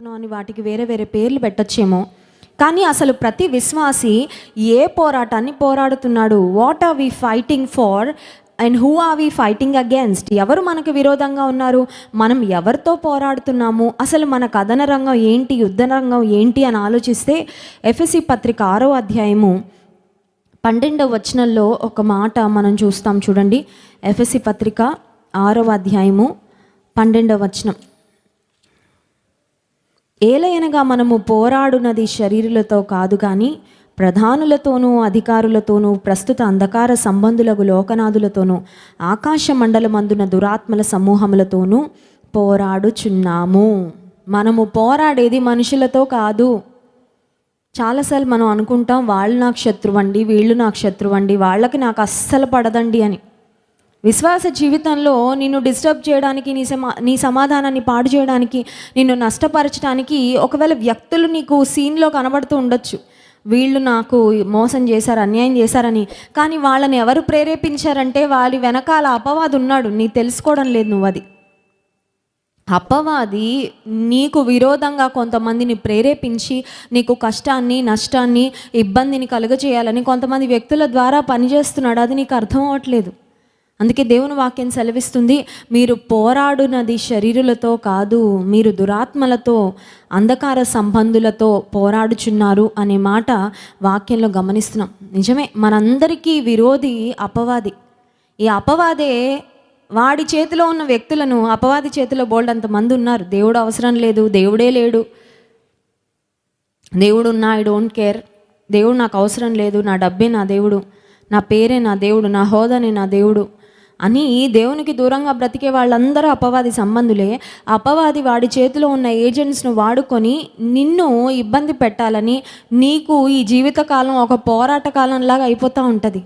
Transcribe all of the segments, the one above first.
చేస్తున్నాం అని వాటికి వేరే వేరే పేర్లు పెట్టచ్చేమో కానీ అసలు ప్రతి విశ్వాసి ఏ పోరాటాన్ని పోరాడుతున్నాడు what are we fighting for and who are we fighting against ఎవరు మనకు విరోధంగా ఉన్నారు మనం ఎవరితో పోరాడుతున్నాము అసలు మన కథన రంగం ఏంటి యుద్ధ రంగం ఏంటి అని ఆలోచిస్తే ఎఫ్ఎస్సి పత్రిక ఆరో అధ్యాయము పన్నెండవ వచనంలో ఒక మాట మనం చూస్తాం చూడండి ఎఫ్ఎస్సి పత్రిక ఆరవ అధ్యాయము పన్నెండవ వచనం ఏలయనగా మనము పోరాడునది శరీరులతో కాదు కానీ ప్రధానులతోనూ అధికారులతోనూ ప్రస్తుత అంధకార సంబంధులకు లోకనాథులతోనూ ఆకాశ మండలమందున దురాత్మల సమూహములతోనూ పోరాడుచున్నాము మనము పోరాడేది మనుషులతో కాదు చాలాసార్లు మనం అనుకుంటాం వాళ్ళు నాకు శత్రువండి వీళ్ళు నాకు శత్రువండి వాళ్ళకి నాకు అస్సలు పడదండి అని విశ్వాస జీవితంలో నిన్ను డిస్టర్బ్ చేయడానికి నీ సమా నీ సమాధానాన్ని పాడు చేయడానికి నిన్ను నష్టపరచడానికి ఒకవేళ వ్యక్తులు నీకు సీన్లో కనబడుతూ ఉండొచ్చు వీళ్ళు నాకు మోసం చేశారు అన్యాయం చేశారని కానీ వాళ్ళని ఎవరు ప్రేరేపించారంటే వాళ్ళ వెనకాల అపవాది ఉన్నాడు నీ తెలుసుకోవడం లేదు నువ్వు అది అపవాది నీకు విరోధంగా కొంతమందిని ప్రేరేపించి నీకు కష్టాన్ని నష్టాన్ని ఇబ్బందిని కలుగజేయాలని కొంతమంది వ్యక్తుల ద్వారా పనిచేస్తున్నాడు అది నీకు అర్థం అవ్వట్లేదు అందుకే దేవుని వాక్యం సెలవిస్తుంది మీరు పోరాడునది శరీరులతో కాదు మీరు దురాత్మలతో అంధకార సంబంధులతో పోరాడుచున్నారు అనే మాట వాక్యంలో గమనిస్తున్నాం నిజమే మనందరికీ విరోధి అపవాది ఈ అపవాదే వాడి చేతిలో ఉన్న వ్యక్తులను అపవాది చేతిలో బోల్డంత మంది ఉన్నారు దేవుడు అవసరం లేదు దేవుడే లేడు దేవుడు ఉన్నా ఐ డోంట్ కేర్ దేవుడు నాకు అవసరం లేదు నా డబ్బే నా దేవుడు నా పేరే నా దేవుడు నా హోదానే నా దేవుడు అని దేవునికి దూరంగా బ్రతికే వాళ్ళందరూ అపవాది సంబంధులే అపవాది వాడి చేతిలో ఉన్న ఏజెంట్స్ను వాడుకొని నిన్ను ఇబ్బంది పెట్టాలని నీకు ఈ జీవితకాలం ఒక పోరాట కాలంలాగా అయిపోతూ ఉంటుంది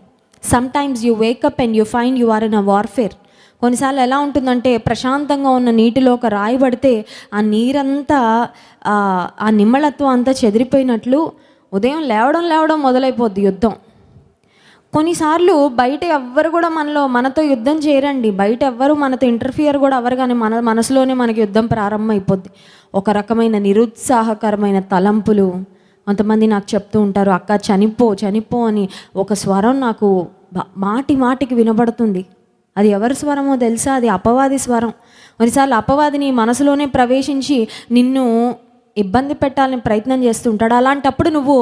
sometimes you wake up and you find you are in a warfare కొన్నిసార్లు ఎలా ఉంటుందంటే ప్రశాంతంగా ఉన్న నీటిలో ఒక రాయి పడితే ఆ నీరంతా ఆ నిమ్మలత్వం అంతా చెదిరిపోయినట్లు ఉదయం లేవడం లేవడం మొదలైపోద్ది యుద్ధం కొన్నిసార్లు బయట ఎవ్వరు కూడా మనలో మనతో యుద్ధం చేయరండి బయట ఎవ్వరు మనతో ఇంటర్ఫియర్ కూడా అవ్వరు కానీ మన మనసులోనే మనకి యుద్ధం ప్రారంభమైపోద్ది ఒక రకమైన నిరుత్సాహకరమైన తలంపులు కొంతమంది నాకు చెప్తూ ఉంటారు అక్క చనిపో చనిపో అని ఒక స్వరం నాకు మాటి మాటికి వినబడుతుంది అది ఎవరి స్వరమో తెలుసా అది అపవాది స్వరం కొన్నిసార్లు అపవాదిని మనసులోనే ప్రవేశించి నిన్ను ఇబ్బంది పెట్టాలని ప్రయత్నం చేస్తుంటాడు అలాంటప్పుడు నువ్వు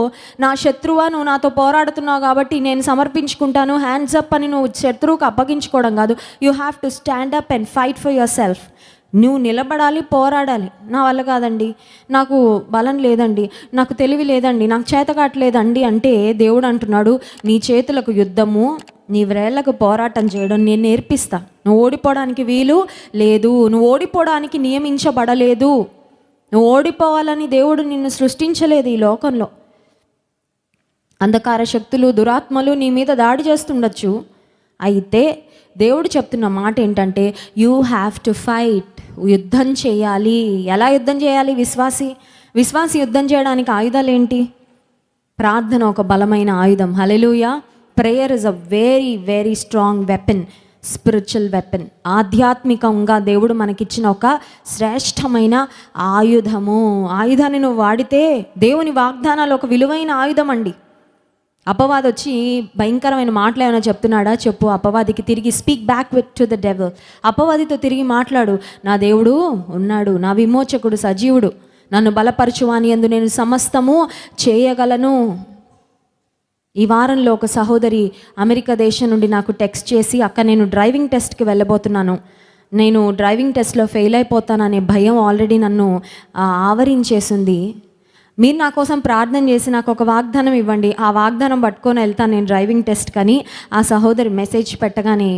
నా శత్రువా నువ్వు నాతో పోరాడుతున్నావు కాబట్టి నేను సమర్పించుకుంటాను హ్యాండ్స్ అప్ అని నువ్వు శత్రువుకు అప్పగించుకోవడం కాదు you have to stand up and fight for yourself నువ్వు నిలబడాలి పోరాడాలి నా వల్ల కాదండి నాకు బలం లేదండి నాకు తెలివి లేదండి నాకు చేతకాట్లేదండి అంటే దేవుడు అంటున్నాడు నీ చేతులకు యుద్ధము నీ వ్రేళ్లకు పోరాటం చేయడం నేను నేర్పిస్తా నువ్వు ఓడిపోవడానికి వీలు లేదు నువ్వు ఓడిపోవడానికి నియమించబడలేదు నువ్వు ఓడిపోవాలని దేవుడు నిన్ను సృష్టించలేదు ఈ లోకంలో అంధకార శక్తులు దురాత్మలు నీ మీద దాడి చేస్తుండొచ్చు అయితే దేవుడు చెప్తున్న మాట ఏంటంటే యూ హ్యావ్ టు ఫైట్ యుద్ధం చేయాలి ఎలా యుద్ధం చేయాలి విశ్వాసి విశ్వాసి యుద్ధం చేయడానికి ఆయుధాలు ఏంటి ప్రార్థన ఒక బలమైన ఆయుధం hallelujah prayer is a very very strong weapon spiritual weapon ఆధ్యాత్మికంగా దేవుడు మనకిచ్చిన ఒక శ్రేష్టమైన ఆయుధము ఆయుధాన్ని నువ్వు వాడితే దేవుని వాగ్దానాలు ఒక విలువైన ఆయుధం అండి అపవాది వచ్చి భయంకరమైన మాటలు ఏమైనా చెప్తున్నాడా చెప్పు అపవాదికి తిరిగి speak back with to the devil అపవాదితో తిరిగి మాట్లాడు నా దేవుడు ఉన్నాడు నా విమోచకుడు సజీవుడు నన్ను బలపరచువాని ఎందు నేను సమస్తము చేయగలను ఈ వారంలో ఒక సహోదరి అమెరికా దేశం నుండి నాకు టెక్స్ట్ చేసి అక్కడ నేను డ్రైవింగ్ టెస్ట్కి వెళ్ళబోతున్నాను నేను డ్రైవింగ్ టెస్ట్లో ఫెయిల్ అయిపోతాననే భయం ఆల్రెడీ నన్ను ఆవరించేసింది మీరు నా కోసం ప్రార్థన చేసి నాకు ఒక వాగ్దానం ఇవ్వండి ఆ వాగ్దానం పట్టుకొని వెళ్తాను నేను డ్రైవింగ్ టెస్ట్ కానీ ఆ సహోదరి మెసేజ్ పెట్టగానే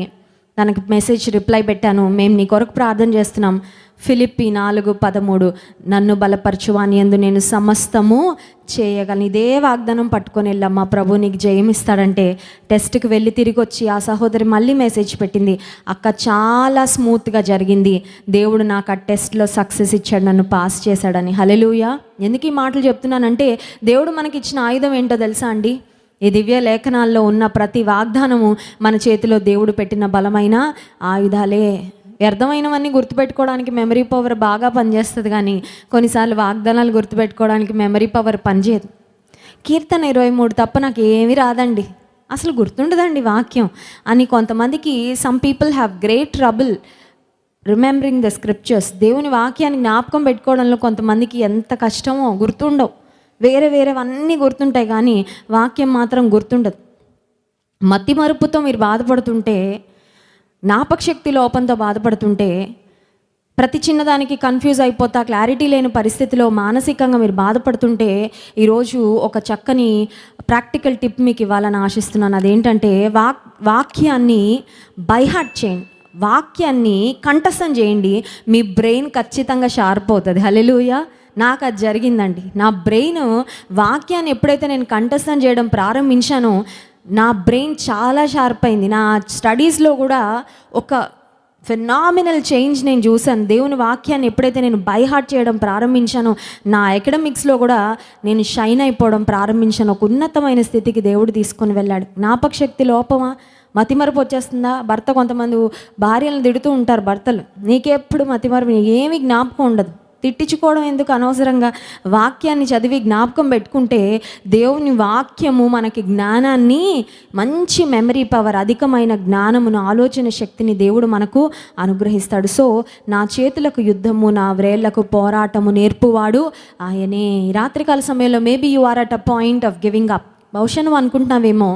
దానికి మెసేజ్ రిప్లై పెట్టాను మేము నీ కొరకు ప్రార్థన చేస్తున్నాం ఫిలిప్పి నాలుగు పదమూడు నన్ను బలపరచువాని ఎందు నేను సమస్తము చేయగలను ఇదే వాగ్దానం పట్టుకొని వెళ్ళాం మా ప్రభు నీకు జయమిస్తాడంటే టెస్ట్కి వెళ్ళి తిరిగి వచ్చి ఆ సహోదరి మళ్ళీ మెసేజ్ పెట్టింది అక్క చాలా స్మూత్గా జరిగింది దేవుడు నాకు ఆ టెస్ట్లో సక్సెస్ ఇచ్చాడు నన్ను పాస్ చేశాడని హలెలుయా ఎందుకు ఈ మాటలు చెప్తున్నానంటే దేవుడు మనకి ఇచ్చిన ఆయుధం ఏంటో తెలుసా అండి ఈ దివ్య లేఖనాల్లో ఉన్న ప్రతి వాగ్దానము మన చేతిలో దేవుడు పెట్టిన బలమైన ఆయుధాలే వ్యర్థమైనవన్నీ గుర్తుపెట్టుకోవడానికి మెమరీ పవర్ బాగా పనిచేస్తుంది కానీ కొన్నిసార్లు వాగ్దానాలు గుర్తుపెట్టుకోవడానికి మెమరీ పవర్ పనిచేయదు కీర్తన ఇరవై మూడు తప్ప నాకు ఏమీ రాదండి అసలు గుర్తుండదండి వాక్యం అని కొంతమందికి some people have great trouble remembering the scriptures దేవుని వాక్యాన్ని జ్ఞాపకం పెట్టుకోవడంలో కొంతమందికి ఎంత కష్టమో గుర్తుండవు వేరే వేరేవన్నీ గుర్తుంటాయి కానీ వాక్యం మాత్రం గుర్తుండదు మత్తి మరుపుతో మీరు బాధపడుతుంటే జ్ఞాపకశక్తి లోపంతో బాధపడుతుంటే ప్రతి చిన్నదానికి కన్ఫ్యూజ్ అయిపోతా క్లారిటీ లేని పరిస్థితిలో మానసికంగా మీరు బాధపడుతుంటే ఈరోజు ఒక చక్కని ప్రాక్టికల్ టిప్ మీకు ఇవ్వాలని ఆశిస్తున్నాను అదేంటంటే వాక్ వాక్యాన్ని బైహార్ట్ చేయండి వాక్యాన్ని కంఠస్థం చేయండి మీ బ్రెయిన్ ఖచ్చితంగా షార్ప్ అవుతుంది హలెలుయా నాకు అది జరిగిందండి నా బ్రెయిన్ వాక్యాన్ని ఎప్పుడైతే నేను కంఠస్థం చేయడం ప్రారంభించానో నా బ్రెయిన్ చాలా షార్ప్ అయింది నా స్టడీస్లో కూడా ఒక ఫినామినల్ చేంజ్ నేను చూశాను దేవుని వాక్యాన్ని ఎప్పుడైతే నేను బైహార్ట్ చేయడం ప్రారంభించానో నా అకాడమిక్స్లో కూడా నేను షైన్ అయిపోవడం ప్రారంభించాను ఒక ఉన్నతమైన స్థితికి దేవుడు తీసుకొని వెళ్ళాడు జ్ఞాపకశక్తి లోపమా మతిమరపు వచ్చేస్తుందా భర్త కొంతమంది భార్యలను తిడుతూ ఉంటారు భర్తలు నీకెప్పుడు మతిమరపు ఏమీ జ్ఞాపకం ఉండదు తిట్టించుకోవడం ఎందుకు అనవసరంగా వాక్యాన్ని చదివి జ్ఞాపకం పెట్టుకుంటే దేవుని వాక్యము మనకి జ్ఞానాన్ని మంచి మెమరీ పవర్ అధికమైన జ్ఞానమును ఆలోచన శక్తిని దేవుడు మనకు అనుగ్రహిస్తాడు సో నా చేతులకు యుద్ధము నా వ్రేళ్లకు పోరాటము నేర్పువాడు ఆయనే రాత్రికాల సమయంలో maybe you are at a point of giving up బహుశా నువ్వు అనుకుంటున్నావేమో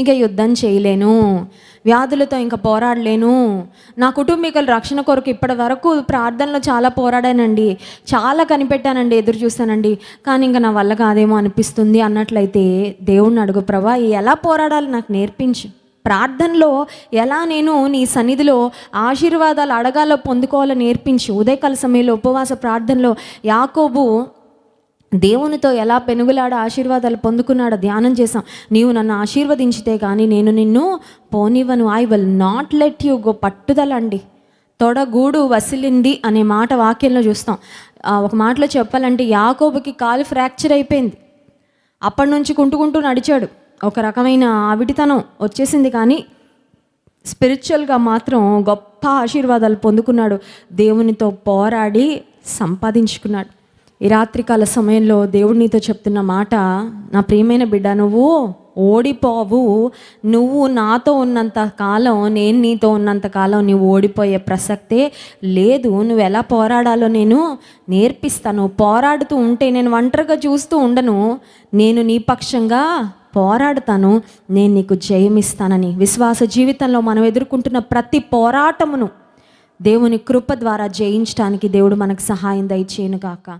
ఇంకా యుద్ధం చేయలేను వ్యాధులతో ఇంకా పోరాడలేను నా కుటుంబీకులు రక్షణ కొరకు ఇప్పటి వరకు ప్రార్థనలో చాలా పోరాడానండి చాలా కనిపెట్టానండి ఎదురు చూశానండి కానీ ఇంకా నా వల్ల కాదేమో అనిపిస్తుంది అన్నట్లయితే దేవుణ్ణి అడుగు ప్రభా ఎలా పోరాడాలి నాకు నేర్పించు ప్రార్థనలో ఎలా నేను నీ సన్నిధిలో ఆశీర్వాదాలు అడగాలో పొందుకోవాలో నేర్పించి ఉదయకాల సమయంలో ఉపవాస ప్రార్థనలో యాకోబు దేవునితో ఎలా పెనుగులాడ ఆశీర్వాదాలు పొందుకున్నాడో ధ్యానం చేసాం నీవు నన్ను ఆశీర్వదించితే కానీ నేను నిన్ను పోనివ్వను I will not let you go పట్టుదల అండి తొడగూడు వసిలింది అనే మాట వాక్యంలో చూస్తాం ఒక మాటలో చెప్పాలంటే యాకోబుకి కాలు ఫ్రాక్చర్ అయిపోయింది అప్పటి నుంచి కుంటుకుంటూ నడిచాడు ఒక రకమైన ఆవిటితనం వచ్చేసింది కానీ స్పిరిచువల్గా మాత్రం గొప్ప ఆశీర్వాదాలు పొందుకున్నాడు దేవునితో పోరాడి సంపాదించుకున్నాడు ఈ రాత్రికాల సమయంలో దేవుడి నీతో చెప్తున్న మాట నా ప్రియమైన బిడ్డ నువ్వు ఓడిపోవు నువ్వు నాతో ఉన్నంత కాలం నేను నీతో ఉన్నంత కాలం నువ్వు ఓడిపోయే ప్రసక్తే లేదు నువ్వు ఎలా పోరాడాలో నేను నేర్పిస్తాను పోరాడుతూ ఉంటే నేను ఒంటరిగా చూస్తూ ఉండను నేను నీ పక్షంగా పోరాడతాను నేను నీకు జయమిస్తానని విశ్వాస జీవితంలో మనం ఎదుర్కొంటున్న ప్రతి పోరాటమును దేవుని కృప ద్వారా జయించడానికి దేవుడు మనకు సహాయం దయచేయను కాక